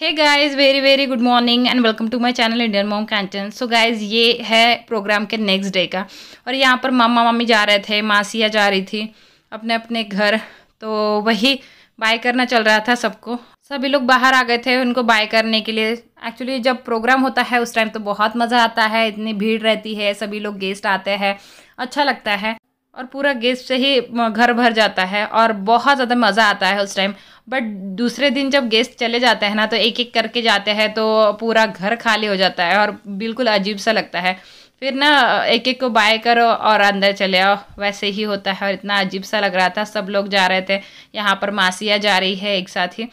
Hey guys very very good morning and welcome to my channel Indian mom canteen so guys ये है programme के next day का और यहाँ पर मामा मामी जा रहे थे मासिया जा रही थी अपने अपने घर तो वही बाय करना चल रहा था सबको सभी लोग बाहर आ गए थे उनको बाय करने के लिए एक्चुअली जब प्रोग्राम होता है उस टाइम तो बहुत मज़ा आता है इतनी भीड़ रहती है सभी लोग गेस्ट आते हैं अच्छा लगता है और पूरा गेस्ट से ही घर भर जाता है और बहुत ज़्यादा मज़ा आता है उस टाइम बट दूसरे दिन जब गेस्ट चले जाते हैं ना तो एक एक करके जाते हैं तो पूरा घर खाली हो जाता है और बिल्कुल अजीब सा लगता है फिर ना एक एक को बाय करो और अंदर चले आओ वैसे ही होता है और इतना अजीब सा लग रहा था सब लोग जा रहे थे यहाँ पर मासिया जा रही है एक साथ ही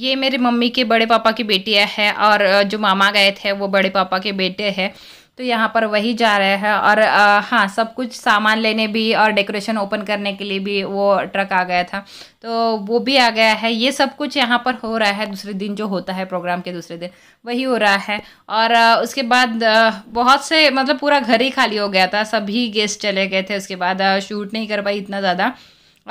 ये मेरी मम्मी के बड़े पापा की बेटियाँ है और जो मामा गए थे वो बड़े पापा के बेटे हैं तो यहाँ पर वही जा रहे हैं और आ, हाँ सब कुछ सामान लेने भी और डेकोरेशन ओपन करने के लिए भी वो ट्रक आ गया था तो वो भी आ गया है ये सब कुछ यहाँ पर हो रहा है दूसरे दिन जो होता है प्रोग्राम के दूसरे दिन वही हो रहा है और उसके बाद बहुत से मतलब पूरा घर ही खाली हो गया था सभी गेस्ट चले गए थे उसके बाद शूट नहीं कर पाई इतना ज़्यादा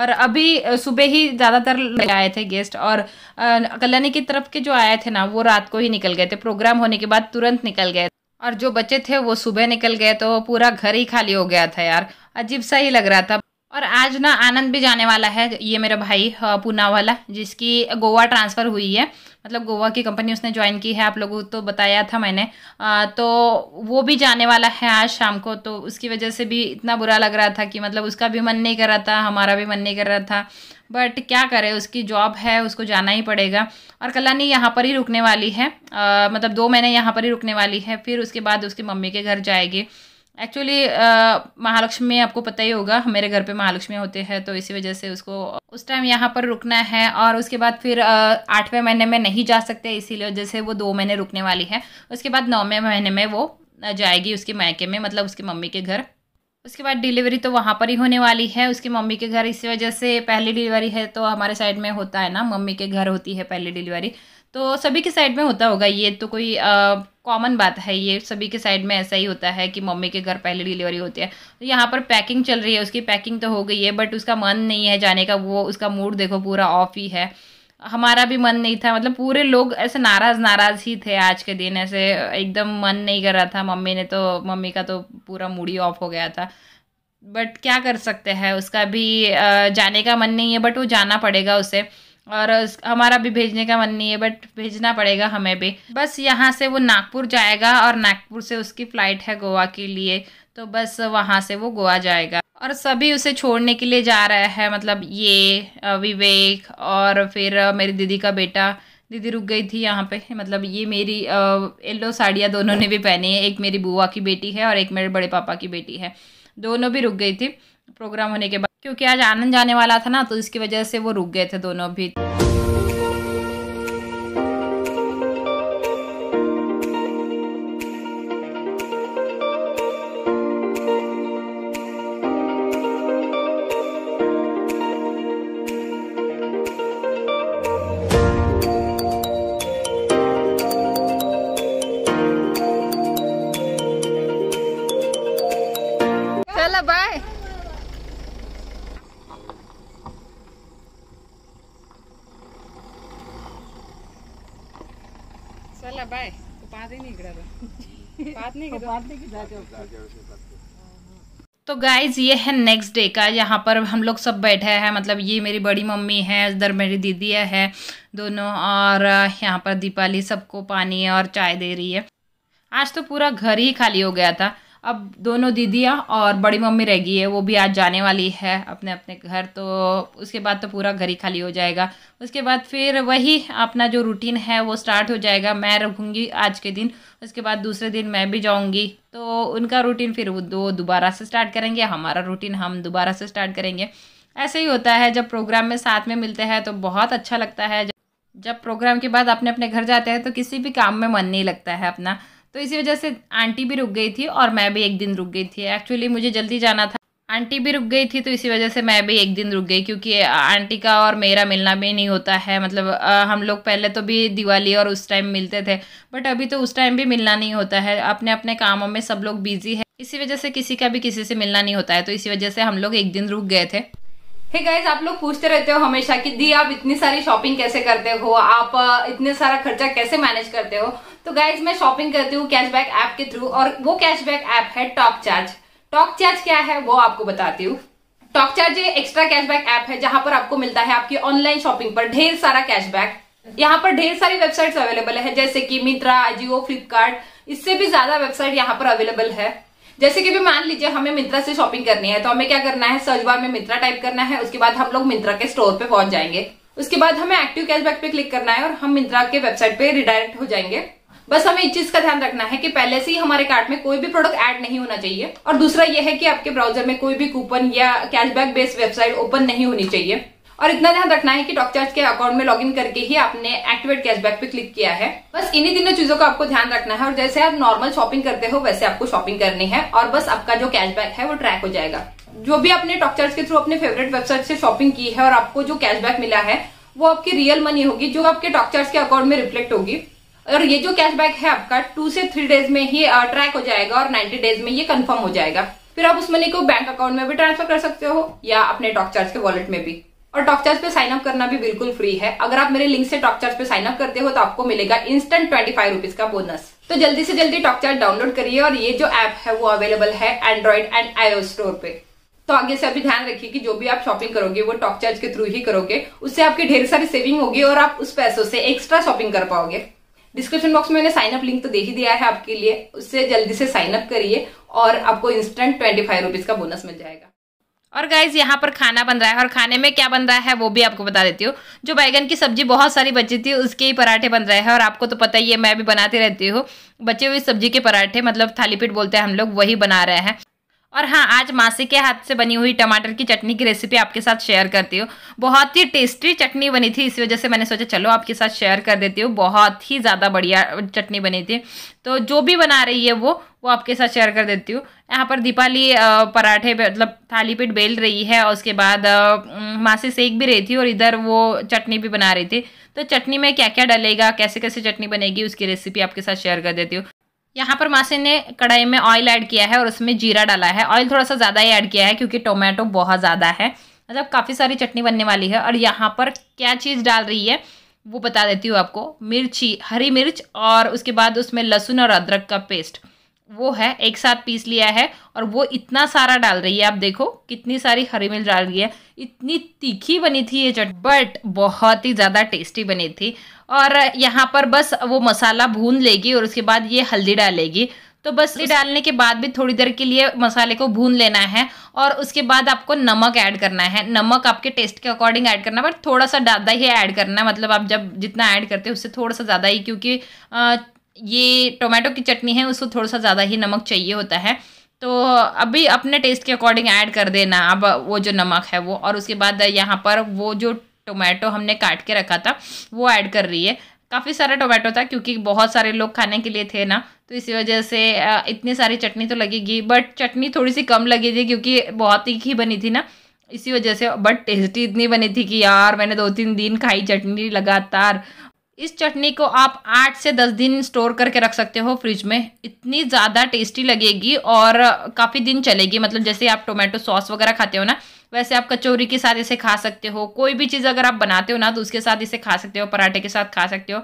और अभी सुबह ही ज़्यादातर आए थे गेस्ट और कल्याणी की तरफ के जो आए थे ना वो रात को ही निकल गए थे प्रोग्राम होने के बाद तुरंत निकल गए और जो बच्चे थे वो सुबह निकल गए तो पूरा घर ही खाली हो गया था यार अजीब सा ही लग रहा था और आज ना आनंद भी जाने वाला है ये मेरा भाई पूना वाला जिसकी गोवा ट्रांसफ़र हुई है मतलब गोवा की कंपनी उसने ज्वाइन की है आप लोगों को तो बताया था मैंने आ, तो वो भी जाने वाला है आज शाम को तो उसकी वजह से भी इतना बुरा लग रहा था कि मतलब उसका भी मन नहीं कर रहा था हमारा भी मन नहीं कर रहा था बट क्या करें उसकी जॉब है उसको जाना ही पड़ेगा और कलानी यहाँ पर ही रुकने वाली है आ, मतलब दो महीने यहाँ पर ही रुकने वाली है फिर उसके बाद उसकी मम्मी के घर जाएगी एक्चुअली uh, महालक्ष्मी में आपको पता ही होगा मेरे घर पे महालक्ष्मी होते हैं तो इसी वजह से उसको उस टाइम यहाँ पर रुकना है और उसके बाद फिर uh, आठवें महीने में नहीं जा सकते इसीलिए जैसे वो दो महीने रुकने वाली है उसके बाद नौवें महीने में वो uh, जाएगी उसके मायके में मतलब उसकी मम्मी के घर उसके बाद डिलीवरी तो वहाँ पर ही होने वाली है उसकी मम्मी के घर इसी वजह से पहली डिलीवरी है तो हमारे साइड में होता है ना मम्मी के घर होती है पहली डिलीवरी तो सभी के साइड में होता होगा ये तो कोई आ, कॉमन बात है ये सभी के साइड में ऐसा ही होता है कि मम्मी के घर पहले डिलीवरी होती है तो यहाँ पर पैकिंग चल रही है उसकी पैकिंग तो हो गई है बट उसका मन नहीं है जाने का वो उसका मूड देखो पूरा ऑफ ही है हमारा भी मन नहीं था मतलब पूरे लोग ऐसे नाराज़ नाराज़ ही थे आज के दिन ऐसे एकदम मन नहीं कर रहा था मम्मी ने तो मम्मी का तो पूरा मूड ही ऑफ हो गया था बट क्या कर सकते हैं उसका भी जाने का मन नहीं है बट वो जाना पड़ेगा उसे और हमारा भी भेजने का मन नहीं है बट भेजना पड़ेगा हमें भी बस यहाँ से वो नागपुर जाएगा और नागपुर से उसकी फ़्लाइट है गोवा के लिए तो बस वहाँ से वो गोवा जाएगा और सभी उसे छोड़ने के लिए जा रहा है मतलब ये विवेक और फिर मेरी दीदी का बेटा दीदी रुक गई थी यहाँ पे मतलब ये मेरी येल्लो साड़ियाँ दोनों ने भी पहनी है एक मेरी बुआ की बेटी है और एक मेरे बड़े पापा की बेटी है दोनों भी रुक गई थी प्रोग्राम होने के बाद क्योंकि आज आनंद जाने वाला था ना तो इसकी वजह से वो रुक गए थे दोनों भी तो गाइज ये है नेक्स्ट डे का यहाँ पर हम लोग सब बैठे हैं मतलब ये मेरी बड़ी मम्मी है इधर मेरी दीदी है दोनों और यहाँ पर दीपाली सबको पानी और चाय दे रही है आज तो पूरा घर ही खाली हो गया था अब दोनों दीदियाँ और बड़ी मम्मी रह गई है वो भी आज जाने वाली है अपने अपने घर तो उसके बाद तो पूरा घर ही खाली हो जाएगा उसके बाद फिर वही अपना जो रूटीन है वो स्टार्ट हो जाएगा मैं रखूँगी आज के दिन उसके बाद दूसरे दिन मैं भी जाऊँगी तो उनका रूटीन फिर वो दोबारा से स्टार्ट करेंगे हमारा रूटीन हम दोबारा से स्टार्ट करेंगे ऐसे ही होता है जब प्रोग्राम में साथ में मिलते हैं तो बहुत अच्छा लगता है जब प्रोग्राम के बाद अपने अपने घर जाते हैं तो किसी भी काम में मन नहीं लगता है अपना तो इसी वजह से आंटी भी रुक गई थी और मैं भी एक दिन रुक गई थी एक्चुअली मुझे जल्दी जाना था आंटी भी रुक गई थी तो इसी वजह से मैं भी एक दिन रुक गई क्योंकि आंटी का और मेरा मिलना भी नहीं होता है मतलब आ, हम लोग पहले तो भी दिवाली और उस टाइम मिलते थे बट अभी तो उस टाइम भी मिलना नहीं होता है अपने अपने कामों में सब लोग बिजी है इसी वजह से किसी का भी किसी से मिलना नहीं होता है तो इसी वजह से हम लोग एक दिन रुक गए थे हे hey गाइज आप लोग पूछते रहते हो हमेशा कि दी आप इतनी सारी शॉपिंग कैसे करते हो आप इतने सारा खर्चा कैसे मैनेज करते हो तो गाइज मैं शॉपिंग करती हूँ कैशबैक ऐप के थ्रू और वो कैशबैक ऐप है टॉक चार्ज टॉक चार्ज क्या है वो आपको बताती हूँ टॉक चार्ज ये एक्स्ट्रा कैशबैक ऐप है जहां पर आपको मिलता है आपकी ऑनलाइन शॉपिंग पर ढेर सारा कैशबैक यहाँ पर ढेर सारी वेबसाइट्स अवेलेबल है जैसे कि मित्रा अजियो फ्लिपकार्ट इससे भी ज्यादा वेबसाइट यहाँ पर अवेलेबल है जैसे कि भी मान लीजिए हमें मिंत्रा से शॉपिंग करनी है तो हमें क्या करना है सर्च बार में मिंत्रा टाइप करना है उसके बाद हम लोग मिंत्रा के स्टोर पे पहुंच जाएंगे उसके बाद हमें एक्टिव कैशबैक पे क्लिक करना है और हम मिंत्रा के वेबसाइट पे रिडायरेक्ट हो जाएंगे बस हमें इस चीज का ध्यान रखना है कि पहले से ही हमारे कार्ट में कोई भी प्रोडक्ट ऐड नहीं होना चाहिए और दूसरा यह है कि आपके ब्राउजर में कोई भी कूपन या कैशबैक बेस्ड वेबसाइट ओपन नहीं होनी चाहिए और इतना ध्यान रखना है कि चार्ज के अकाउंट में लॉगिन करके ही आपने एक्टिवेट कैशबैक पे क्लिक किया है बस इन्हीं तीनों चीजों का आपको ध्यान रखना है और जैसे आप नॉर्मल शॉपिंग करते हो वैसे आपको शॉपिंग करनी है और बस आपका जो कैशबैक है वो ट्रैक हो जाएगा जो भी आपने चार्ज के थ्रू अपने फेवरेट वेबसाइट से शॉपिंग की है और आपको जो कैशबैक मिला है वो आपकी रियल मनी होगी जो आपके चार्ज के अकाउंट में रिफ्लेक्ट होगी और ये जो कैशबैक है आपका टू से थ्री डेज में ही ट्रैक हो जाएगा और नाइन्टी डेज में ये कन्फर्म हो जाएगा फिर आप उस मनी को बैंक अकाउंट में भी ट्रांसफर कर सकते हो या अपने चार्ज के वॉलेट में भी और टॉकचार्ज पे साइन अप करना भी बिल्कुल फ्री है अगर आप मेरे लिंक से टॉकचार्ज पे साइन अप करते हो तो आपको मिलेगा इंस्टेंट ट्वेंटी फाइव रुपीज का बोनस तो जल्दी से जल्दी टॉकचार्ज डाउनलोड करिए और ये जो ऐप है वो अवेलेबल है एंड्रॉइड एंड आईओ स्टोर पे तो आगे से अभी ध्यान रखिए कि जो भी आप शॉपिंग करोगे वो टॉकचार्ज के थ्रू ही करोगे उससे आपकी ढेर सारी सेविंग होगी और आप उस पैसों से एक्स्ट्रा शॉपिंग कर पाओगे डिस्क्रिप्शन बॉक्स में मैंने साइन अप लिंक तो दे ही दिया है आपके लिए उससे जल्दी से साइन अप करिए और आपको इंस्टेंट ट्वेंटी फाइव रुपीज का बोनस मिल जाएगा और गाइज यहाँ पर खाना बन रहा है और खाने में क्या बन रहा है वो भी आपको बता देती हूँ जो बैगन की सब्जी बहुत सारी बची थी उसके ही पराठे बन रहे हैं और आपको तो पता ही है मैं भी बनाती रहती हूँ बचे हुए सब्जी के पराठे मतलब थाली पीट बोलते हैं हम लोग वही बना रहे हैं और हाँ आज मासी के हाथ से बनी हुई टमाटर की चटनी की रेसिपी आपके साथ शेयर करती हूँ बहुत ही टेस्टी चटनी बनी थी इस वजह से मैंने सोचा चलो आपके साथ शेयर कर देती हूँ बहुत ही ज़्यादा बढ़िया चटनी बनी थी तो जो भी बना रही है वो वो आपके साथ शेयर कर देती हूँ यहाँ पर दीपाली पराठे मतलब थाली पेट बेल रही है और उसके बाद मासी सेक भी रही थी और इधर वो चटनी भी बना रही थी तो चटनी में क्या क्या डलेगा कैसे कैसे चटनी बनेगी उसकी रेसिपी आपके साथ शेयर कर देती हूँ यहाँ पर मासे ने कढ़ाई में ऑयल ऐड किया है और उसमें जीरा डाला है ऑयल थोड़ा सा ज़्यादा ही ऐड किया है क्योंकि टोमेटो बहुत ज़्यादा है मतलब काफ़ी सारी चटनी बनने वाली है और यहाँ पर क्या चीज़ डाल रही है वो बता देती हूँ आपको मिर्ची हरी मिर्च और उसके बाद उसमें लहसुन और अदरक का पेस्ट वो है एक साथ पीस लिया है और वो इतना सारा डाल रही है आप देखो कितनी सारी हरी मिर्च डाल रही है इतनी तीखी बनी थी ये चटनी बट बहुत ही ज़्यादा टेस्टी बनी थी और यहाँ पर बस वो मसाला भून लेगी और उसके बाद ये हल्दी डालेगी तो बस ये तो डालने के बाद भी थोड़ी देर के लिए मसाले को भून लेना है और उसके बाद आपको नमक ऐड करना है नमक आपके टेस्ट के अकॉर्डिंग ऐड करना है बट थोड़ा सा ज़्यादा ही ऐड करना है मतलब आप जब जितना ऐड करते हैं उससे थोड़ा सा ज़्यादा ही क्योंकि ये टोमेटो की चटनी है उसको थोड़ा सा ज़्यादा ही नमक चाहिए होता है तो अभी अपने टेस्ट के अकॉर्डिंग ऐड कर देना अब वो जो नमक है वो और उसके बाद यहाँ पर वो जो टोमेटो हमने काट के रखा था वो ऐड कर रही है काफ़ी सारा टोमेटो था क्योंकि बहुत सारे लोग खाने के लिए थे ना तो इसी वजह से इतनी सारी चटनी तो लगेगी बट चटनी थोड़ी सी कम लगी थी क्योंकि बहुत तीखी बनी थी ना इसी वजह से बट टेस्टी इतनी बनी थी कि यार मैंने दो तीन दिन खाई चटनी लगातार इस चटनी को आप आठ से दस दिन स्टोर करके रख सकते हो फ्रिज में इतनी ज़्यादा टेस्टी लगेगी और काफ़ी दिन चलेगी मतलब जैसे आप टोमेटो सॉस वगैरह खाते हो ना वैसे आप कचौरी के साथ इसे खा सकते हो कोई भी चीज़ अगर आप बनाते हो ना तो उसके साथ इसे खा सकते हो पराठे के साथ खा सकते हो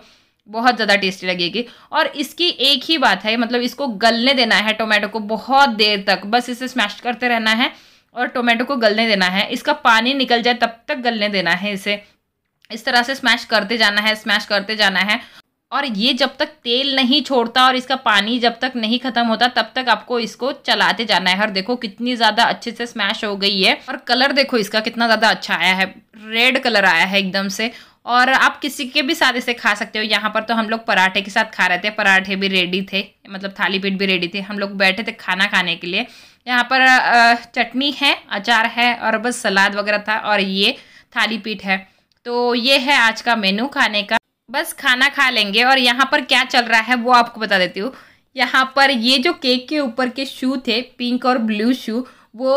बहुत ज़्यादा टेस्टी लगेगी और इसकी एक ही बात है मतलब इसको गलने देना है टोमेटो को बहुत देर तक बस इसे स्मैश करते रहना है और टोमेटो को गलने देना है इसका पानी निकल जाए तब तक गलने देना है इसे इस तरह से स्मैश करते जाना है स्मैश करते जाना है और ये जब तक तेल नहीं छोड़ता और इसका पानी जब तक नहीं ख़त्म होता तब तक आपको इसको चलाते जाना है और देखो कितनी ज़्यादा अच्छे से स्मैश हो गई है और कलर देखो इसका कितना ज़्यादा अच्छा आया है रेड कलर आया है एकदम से और आप किसी के भी साथ इसे खा सकते हो यहाँ पर तो हम लोग पराठे के साथ खा रहे थे पराठे भी रेडी थे मतलब थाली पीठ भी रेडी थे हम लोग बैठे थे खाना खाने के लिए यहाँ पर चटनी है अचार है और बस सलाद वगैरह था और ये थाली पीठ है तो ये है आज का मेनू खाने का बस खाना खा लेंगे और यहाँ पर क्या चल रहा है वो आपको बता देती हूँ यहाँ पर ये जो केक के ऊपर के शू थे पिंक और ब्लू शू वो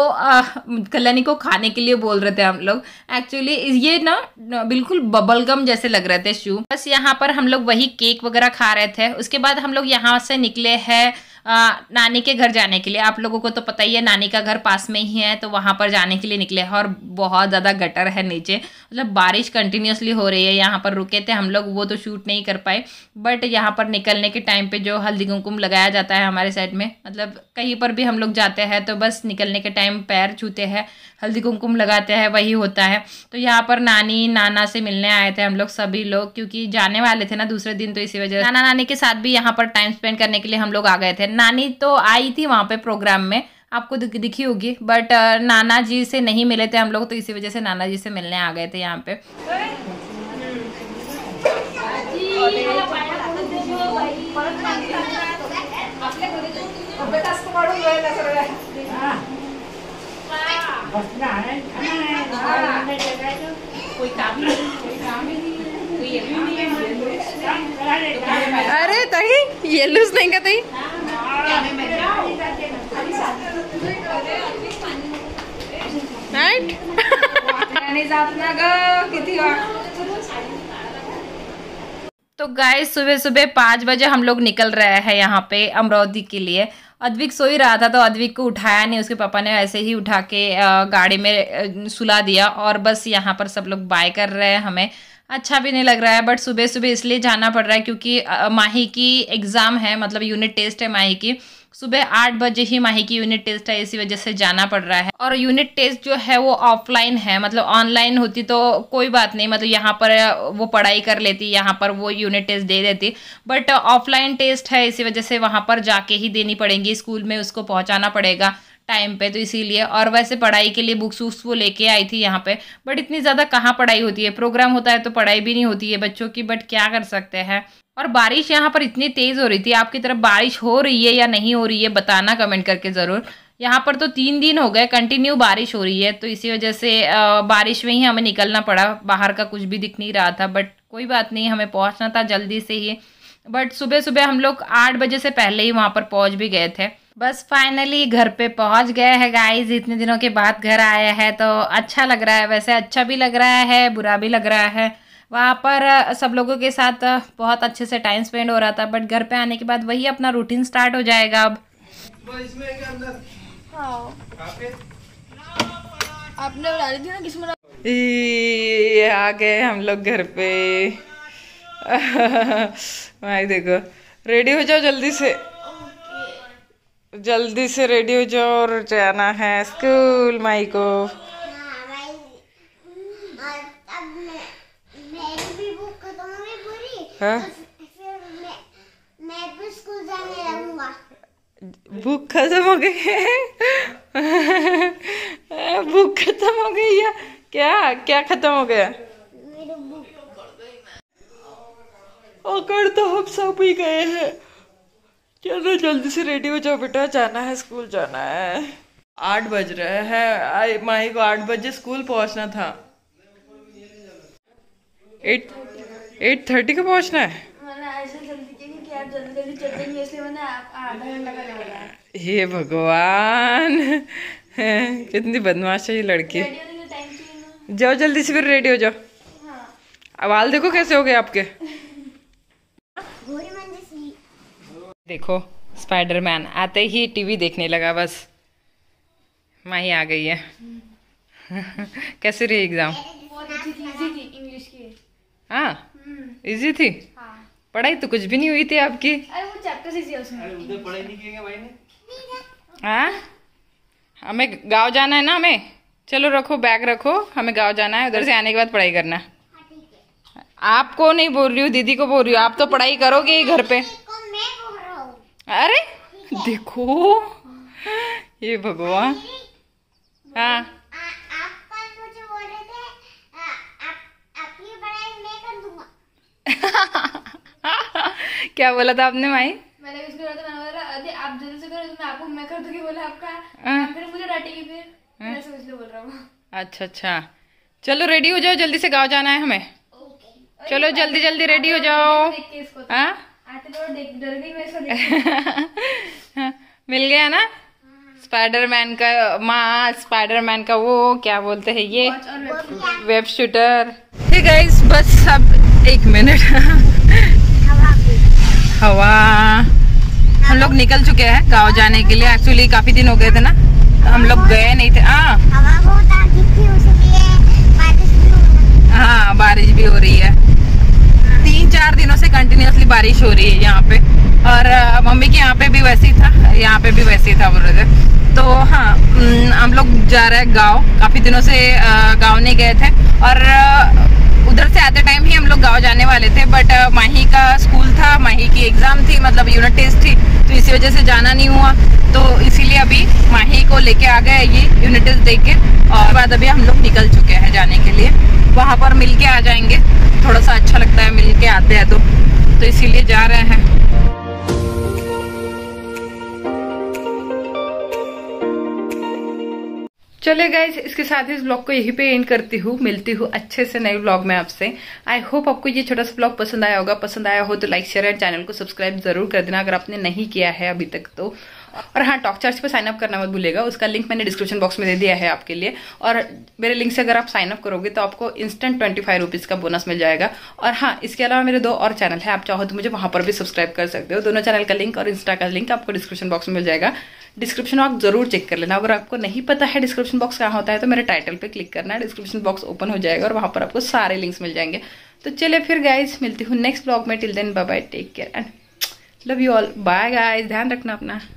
कल्याणी को खाने के लिए बोल रहे थे हम लोग एक्चुअली ये ना बिल्कुल बबल गम जैसे लग रहे थे शू बस यहाँ पर हम लोग वही केक वगैरह खा रहे थे उसके बाद हम लोग यहाँ से निकले हैं आ, नानी के घर जाने के लिए आप लोगों को तो पता ही है नानी का घर पास में ही है तो वहाँ पर जाने के लिए निकले और बहुत ज़्यादा गटर है नीचे मतलब बारिश कंटिन्यूसली हो रही है यहाँ पर रुके थे हम लोग वो तो शूट नहीं कर पाए बट यहाँ पर निकलने के टाइम पर जो हल्दी कुमकुम लगाया जाता है हमारे साइड में मतलब कहीं पर भी हम लोग जाते हैं तो बस निकलने के टाइम पैर छूते हैं हल्दी कुमकुम लगाते हैं वही होता है तो यहाँ पर नानी नाना से मिलने आए थे हम लोग सभी लोग क्योंकि जाने वाले थे ना दूसरे दिन तो इसी वजह से नाना नानी के साथ भी यहाँ पर टाइम स्पेंड करने के लिए हम लोग आ गए थे नानी तो आई थी वहाँ पर प्रोग्राम में आपको दिखी होगी बट नाना जी से नहीं मिले थे हम लोग तो इसी वजह से नाना जी से मिलने आ गए थे यहाँ पे घरी बसना है कोई काम नहीं कोई काम नहीं अरे तही ये लूज नहीं का तही तो गाय सुबह सुबह पाँच बजे हम लोग निकल रहे हैं यहाँ पे अमरावती के लिए अद्विक सो ही रहा था तो अद्विक को उठाया नहीं उसके पापा ने ऐसे ही उठा के गाड़ी में सुला दिया और बस यहाँ पर सब लोग बाय कर रहे हैं हमें अच्छा भी नहीं लग रहा है बट सुबह सुबह इसलिए जाना पड़ रहा है क्योंकि माही की एग्ज़ाम है मतलब यूनिट टेस्ट है माही की सुबह आठ बजे ही माही की यूनिट टेस्ट है इसी वजह से जाना पड़ रहा है और यूनिट टेस्ट जो है वो ऑफलाइन है मतलब ऑनलाइन होती तो कोई बात नहीं मतलब यहाँ पर वो पढ़ाई कर लेती यहाँ पर वो यूनिट टेस्ट दे देती बट ऑफलाइन टेस्ट है इसी वजह से वहाँ पर जाके ही देनी पड़ेगी स्कूल में उसको पहुँचाना पड़ेगा टाइम पे तो इसीलिए और वैसे पढ़ाई के लिए बुक्स वुक्स वो लेके आई थी यहाँ पे बट इतनी ज़्यादा कहाँ पढ़ाई होती है प्रोग्राम होता है तो पढ़ाई भी नहीं होती है बच्चों की बट क्या कर सकते हैं और बारिश यहाँ पर इतनी तेज़ हो रही थी आपकी तरफ बारिश हो रही है या नहीं हो रही है बताना कमेंट करके ज़रूर यहाँ पर तो तीन दिन हो गए कंटिन्यू बारिश हो रही है तो इसी वजह से बारिश में ही हमें निकलना पड़ा बाहर का कुछ भी दिख नहीं रहा था बट कोई बात नहीं हमें पहुँचना था जल्दी से ही बट सुबह सुबह हम लोग आठ बजे से पहले ही वहाँ पर पहुँच भी गए थे बस फाइनली घर पे पहुंच गए हैं गाइस इतने दिनों के बाद घर आया है तो अच्छा लग रहा है वैसे अच्छा भी लग रहा है बुरा भी लग रहा है वहाँ पर सब लोगों के साथ बहुत अच्छे से टाइम स्पेंड हो रहा था बट घर पे आने के बाद वही अपना रूटीन स्टार्ट हो जाएगा अब हाँ। आपने आ गए हम लोग घर पे देखो रेडी हो जाओ जल्दी से जल्दी से रेडी हो जाओ और जाना है स्कूल माई को भूख खत्म हो गई भूख खत्म हो गई या क्या क्या खत्म हो गया और कर तो हम सब ही गए हैं चलो जल्दी से रेडी हो जाओ बेटा जाना है स्कूल जाना है आठ बज रहे हैं आई माही को आठ बजे स्कूल पहुंचना था एट एट थर्टी को पहुंचना है हे भगवान कितनी बदमाश है ये लड़की जाओ जल्दी से फिर रेडी हो जाओ हाँ। वाल देखो कैसे हो गए आपके देखो स्पाइडरमैन आते ही टीवी देखने लगा बस माही आ गई है कैसे रही एग्जाम इंग्लिश की हाँ इजी हम्म। थी हाँ। पढ़ाई तो कुछ भी नहीं हुई थी आपकी हाँ हमें गांव जाना है ना हमें चलो रखो बैग रखो हमें गांव जाना है उधर से आने के बाद पढ़ाई करना हाँ, आपको नहीं बोल रही हूँ दीदी को बोल रही हूँ आप तो पढ़ाई करोगे ही घर पे अरे देखो ये भगवान हाँ क्या बोला था आपने माई मैंने था आप जल्दी से करो तो मैं आपको मैं कर दूंगी बोला आपका हाँ। फिर मुझे डांटेगी फिर मैं सोच लो बोल रहा हूँ अच्छा अच्छा चलो रेडी हो जाओ जल्दी से गाँव जाना है हमें चलो जल्दी जल्दी रेडी हो जाओ तो। हाँ तो मिल गया ना स्पाइडरमैन का माँ स्पाइडरमैन का वो क्या बोलते हैं ये वेब शूटर हे गाइस बस सब एक मिनट हवा हम लोग निकल चुके हैं गांव जाने के लिए एक्चुअली काफी दिन हो गए थे ना हम लोग गए नहीं थे हाँ हाँ बारिश भी हो रही है तीन चार दिनों से कंटिन्यूसली बारिश हो रही है यहाँ पे और मम्मी के यहाँ पे भी वैसे ही था यहाँ पे भी वैसे ही था बोल तो हाँ हम लोग जा रहे हैं गाँव काफ़ी दिनों से गाँव नहीं गए थे और उधर से आते टाइम ही हम लोग गाँव जाने वाले थे बट माही का स्कूल था माही की एग्ज़ाम थी मतलब यूनिट टेस्ट थी तो इसी वजह से जाना नहीं हुआ तो इसीलिए अभी माही को लेके आ गए ये यूनिट टेस्ट दे के और बाद अभी हम लोग निकल चुके हैं जाने के लिए वहाँ पर मिल के आ जाएंगे थोड़ा सा अच्छा लगता है मिल के आते हैं तो, तो इसीलिए जा रहे हैं चले गए इसके साथ ही इस ब्लॉग को यहीं पे एंड करती हूँ मिलती हूँ अच्छे से नए ब्लॉग में आपसे आई होप आपको ये छोटा सा ब्लॉग पसंद आया होगा पसंद आया हो तो लाइक शेयर एंड चैनल को सब्सक्राइब जरूर कर देना अगर आपने नहीं किया है अभी तक तो और हाँ टॉक चर्च पर साइनअप करना मत भूलेगा उसका लिंक मैंने डिस्क्रिप्शन बॉक्स में दे दिया है आपके लिए और मेरे लिंक से अगर आप साइन अप करोगे तो आपको इंस्टेंट ट्वेंटी फाइव रुपीज़ का बोनस मिल जाएगा और हाँ इसके अलावा मेरे दो और चैनल है आप चाहो तो मुझे वहाँ पर भी सब्सक्राइब कर सकते हो दोनों चैनल का लिंक और इंस्टा का लिंक आपको डिस्क्रिप्शन बॉक्स में मिल जाएगा डिस्क्रिप्शन आप जरूर चेक कर लेना अगर आपको नहीं पता है डिस्क्रिप्शन बॉक्स कहाँ होता है तो मेरे टाइटल पर क्लिक करना है डिस्क्रिप्शन बॉक्स ओपन हो जाएगा और वहाँ पर आपको सारे लिंक्स मिल जाएंगे तो चलिए फिर गाइज मिलती हूँ नेक्स्ट ब्लॉग में till then bye bye take care and love you all bye guys ध्यान रखना अपना